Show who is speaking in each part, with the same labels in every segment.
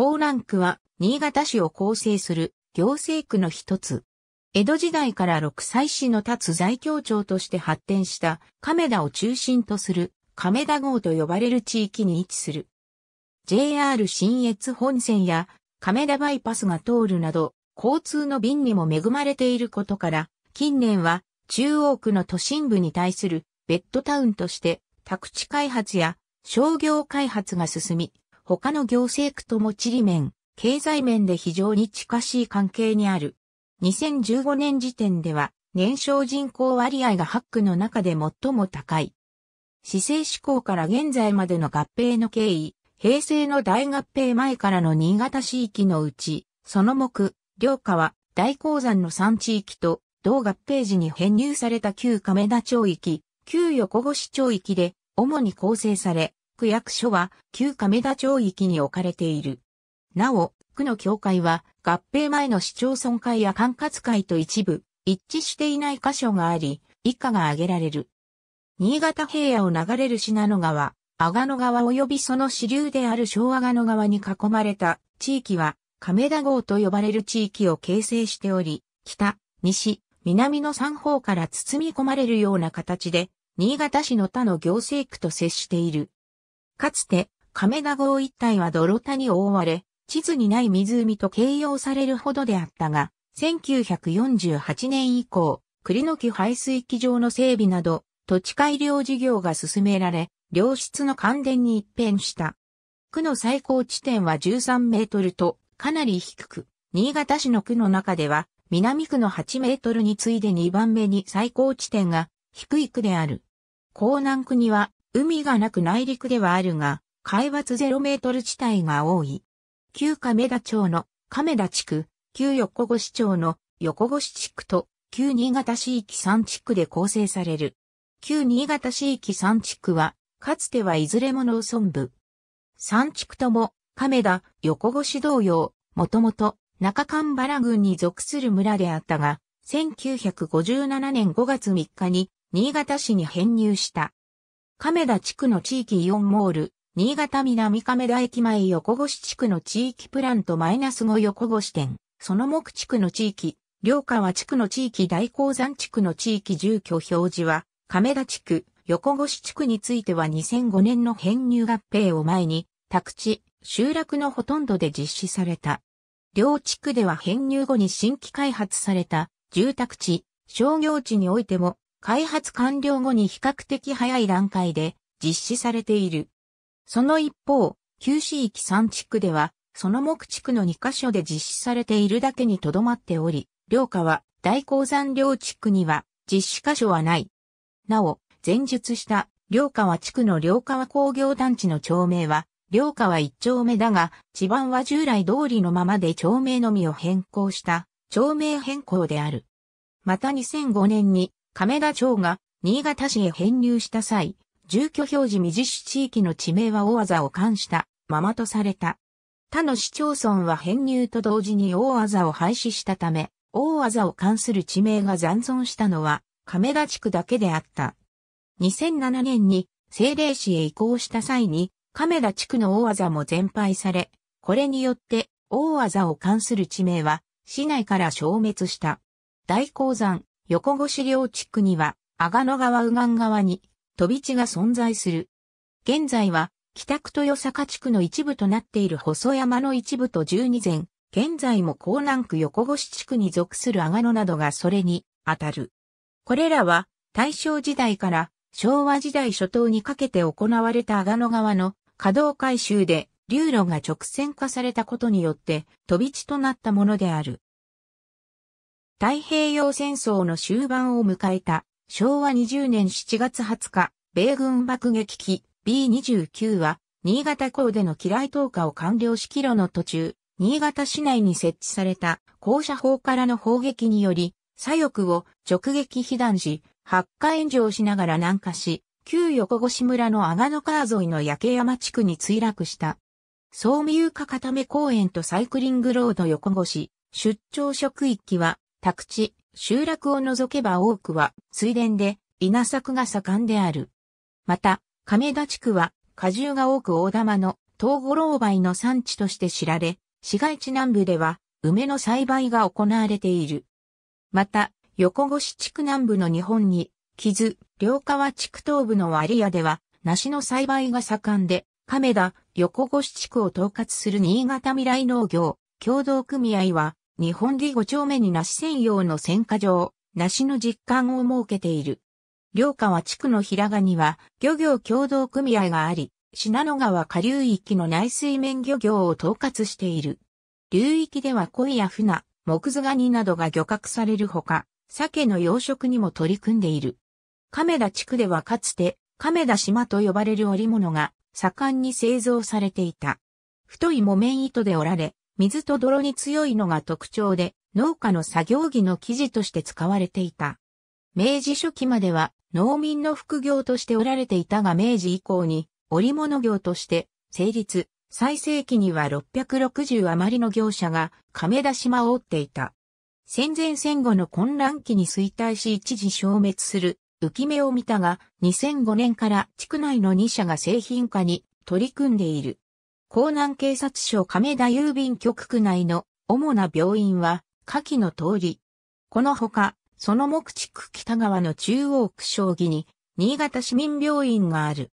Speaker 1: 高ラン区は新潟市を構成する行政区の一つ。江戸時代から六歳市の立つ在京町として発展した亀田を中心とする亀田号と呼ばれる地域に位置する。JR 新越本線や亀田バイパスが通るなど交通の便にも恵まれていることから、近年は中央区の都心部に対するベッドタウンとして宅地開発や商業開発が進み、他の行政区とも地理面、経済面で非常に近しい関係にある。2015年時点では、年少人口割合が8区の中で最も高い。市政志向から現在までの合併の経緯、平成の大合併前からの新潟市域のうち、その目、両は大鉱山の3地域と、同合併時に編入された旧亀田町域、旧横越町域で、主に構成され、区役所は旧亀田町域に置かれている。なお、区の境界は合併前の市町村会や管轄会と一部、一致していない箇所があり、以下が挙げられる。新潟平野を流れる信濃川、阿賀野川及びその支流である小阿賀野川に囲まれた地域は、亀田郷と呼ばれる地域を形成しており、北、西、南の三方から包み込まれるような形で、新潟市の他の行政区と接している。かつて、亀田郷一帯は泥田に覆われ、地図にない湖と形容されるほどであったが、1948年以降、栗の木排水機場の整備など、土地改良事業が進められ、良質の関電に一変した。区の最高地点は13メートルと、かなり低く、新潟市の区の中では、南区の8メートルに次いで2番目に最高地点が低い区である。江南区には海がなく内陸ではあるが、海抜ゼロメートル地帯が多い。旧亀田町の亀田地区、旧横越町の横越地区と旧新潟市域3地区で構成される。旧新潟市域3地区は、かつてはいずれも農村部。3地区とも、亀田、横越同様、もともと中間原郡に属する村であったが、1957年5月3日に新潟市に編入した。亀田地区の地域イオンモール、新潟南亀田駅前横越地区の地域プラントマイナス5横越店、その目地区の地域、両川地区の地域大鉱山地区の地域住居表示は、亀田地区、横越地区については2005年の編入合併を前に、宅地、集落のほとんどで実施された。両地区では編入後に新規開発された住宅地、商業地においても開発完了後に比較的早い段階で実施されている。その一方、旧市域3地区では、その目地区の2カ所で実施されているだけにとどまっており、両下は大鉱山両地区には実施箇所はない。なお、前述した両は地区の両川工業団地の町名は、両は一丁目だが、地盤は従来通りのままで町名のみを変更した、町名変更である。また2005年に亀田町が新潟市へ編入した際、住居表示未実施地域の地名は大技を冠したままとされた。他の市町村は編入と同時に大技を廃止したため、大技を冠する地名が残存したのは亀田地区だけであった。2007年に政令市へ移行した際に亀田地区の大技も全廃され、これによって大技を冠する地名は市内から消滅した。大鉱山、横越領地区には、阿賀野川右岸側に、飛び地が存在する。現在は、北区豊坂地区の一部となっている細山の一部と十二前、現在も江南区横越地区に属する阿賀野などがそれに当たる。これらは大正時代から昭和時代初頭にかけて行われた阿賀野川の稼働改修で流路が直線化されたことによって飛び地となったものである。太平洋戦争の終盤を迎えた昭和20年7月20日、米軍爆撃機 B29 は新潟港での機雷投下を完了し帰路の途中、新潟市内に設置された高射砲からの砲撃により左翼を直撃被弾し、発火炎上しながら南下し、旧横越村の阿賀野川沿いの焼山地区に墜落した。総務有価固め公園とサイクリングロード横越出張職域は宅地、集落を除けば多くは水田で稲作が盛んである。また、亀田地区は果汁が多く大玉の東五郎梅の産地として知られ、市街地南部では梅の栽培が行われている。また、横越地区南部の日本に、木津、両川地区東部の割屋では、梨の栽培が盛んで、亀田、横越地区を統括する新潟未来農業、共同組合は、日本で5丁目に梨専用の選果場、梨の実感を設けている。両川地区の平賀には漁業協同組合があり、信濃川下流域の内水面漁業を統括している。流域では鯉や船、木津ガニなどが漁獲されるほか、鮭の養殖にも取り組んでいる。亀田地区ではかつて、亀田島と呼ばれる織物が盛んに製造されていた。太い木綿糸で織られ、水と泥に強いのが特徴で、農家の作業着の生地として使われていた。明治初期までは農民の副業としておられていたが明治以降に織物業として成立、最盛期には660余りの業者が亀田島を追っていた。戦前戦後の混乱期に衰退し一時消滅する浮き目を見たが2005年から地区内の2社が製品化に取り組んでいる。江南警察署亀田郵便局区内の主な病院は、下記の通り。このほか、その目地区北側の中央区将棋に、新潟市民病院がある。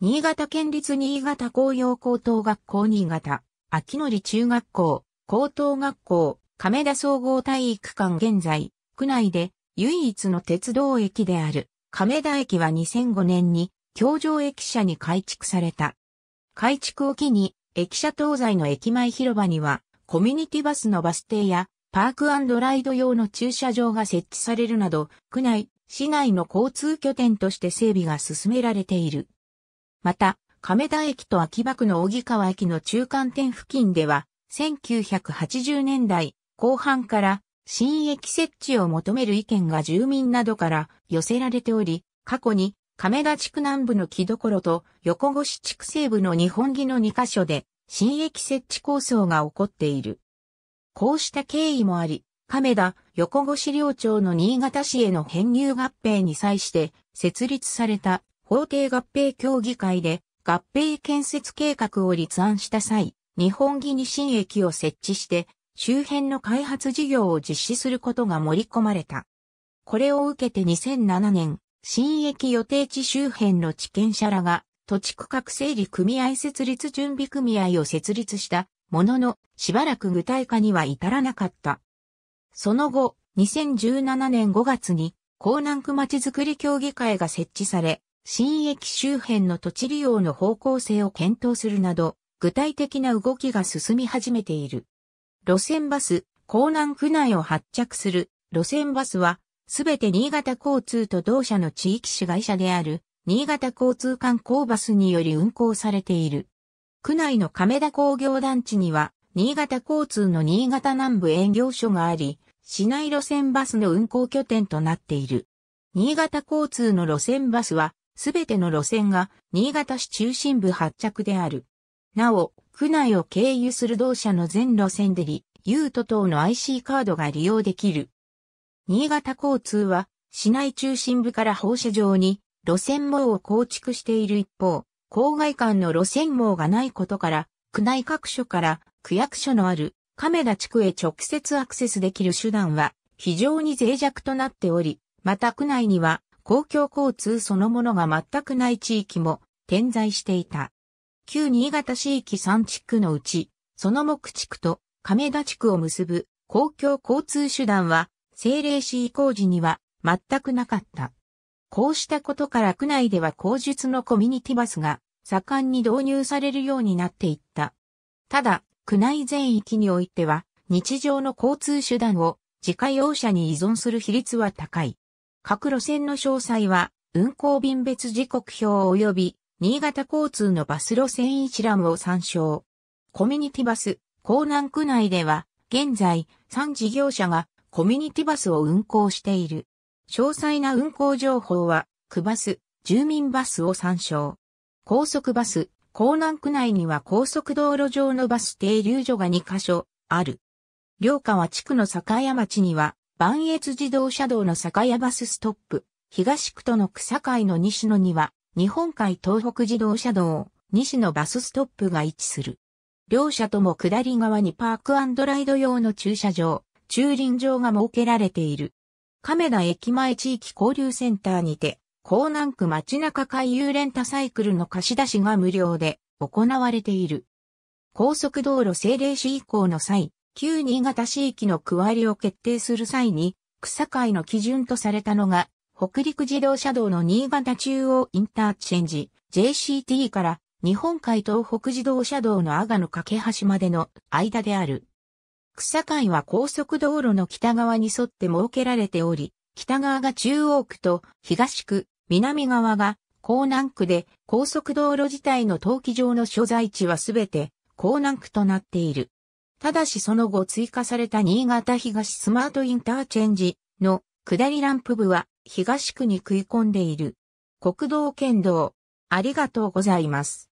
Speaker 1: 新潟県立新潟工業高等学校新潟、秋典中学校、高等学校、亀田総合体育館現在、区内で唯一の鉄道駅である、亀田駅は2005年に、京城駅舎に改築された。改築を機に、駅舎東西の駅前広場には、コミュニティバスのバス停や、パークライド用の駐車場が設置されるなど、区内、市内の交通拠点として整備が進められている。また、亀田駅と秋葉区の小木川駅の中間点付近では、1980年代後半から新駅設置を求める意見が住民などから寄せられており、過去に亀田地区南部の木所と横越地区西部の日本木の2カ所で新駅設置構想が起こっている。こうした経緯もあり、亀田、横越領庁の新潟市への編入合併に際して設立された法定合併協議会で合併建設計画を立案した際、日本木に新駅を設置して周辺の開発事業を実施することが盛り込まれた。これを受けて2007年、新駅予定地周辺の地権者らが、土地区画整理組合設立準備組合を設立したものの、しばらく具体化には至らなかった。その後、2017年5月に、江南区まちづくり協議会が設置され、新駅周辺の土地利用の方向性を検討するなど、具体的な動きが進み始めている。路線バス、江南区内を発着する路線バスは、すべて新潟交通と同社の地域市会社である、新潟交通観光バスにより運行されている。区内の亀田工業団地には、新潟交通の新潟南部営業所があり、市内路線バスの運行拠点となっている。新潟交通の路線バスは、すべての路線が新潟市中心部発着である。なお、区内を経由する同社の全路線でり、ユート等の IC カードが利用できる。新潟交通は、市内中心部から放射状に路線網を構築している一方、郊外間の路線網がないことから、区内各所から区役所のある亀田地区へ直接アクセスできる手段は非常に脆弱となっており、また区内には公共交通そのものが全くない地域も点在していた。旧新潟市域3地区のうち、その木地区と亀田地区を結ぶ公共交通手段は政令市移行時には全くなかった。こうしたことから区内では口述のコミュニティバスが盛んに導入されるようになっていった。ただ、区内全域においては日常の交通手段を自家用車に依存する比率は高い。各路線の詳細は運行便別時刻表及び新潟交通のバス路線一覧を参照。コミュニティバス、江南区内では現在3事業者がコミュニティバスを運行している。詳細な運行情報は、区バス、住民バスを参照。高速バス、江南区内には高速道路上のバス停留所が2カ所ある。両川地区の酒屋町には、万越自動車道の酒屋バスストップ、東区との草海の西野には、日本海東北自動車道、西野バスストップが位置する。両社とも下り側にパークライド用の駐車場、駐輪場が設けられている。亀田駅前地域交流センターにて、港南区街中海遊レンタサイクルの貸し出しが無料で行われている。高速道路政令市以降の際、旧新潟市域の区割りを決定する際に、草会の基準とされたのが、北陸自動車道の新潟中央インターチェンジ JCT から日本海東北自動車道の阿賀の架け橋までの間である。草会は高速道路の北側に沿って設けられており、北側が中央区と東区、南側が港南区で高速道路自体の登記上の所在地はすべて江南区となっている。ただしその後追加された新潟東スマートインターチェンジの下りランプ部は東区に食い込んでいる。国道県道。ありがとうございます。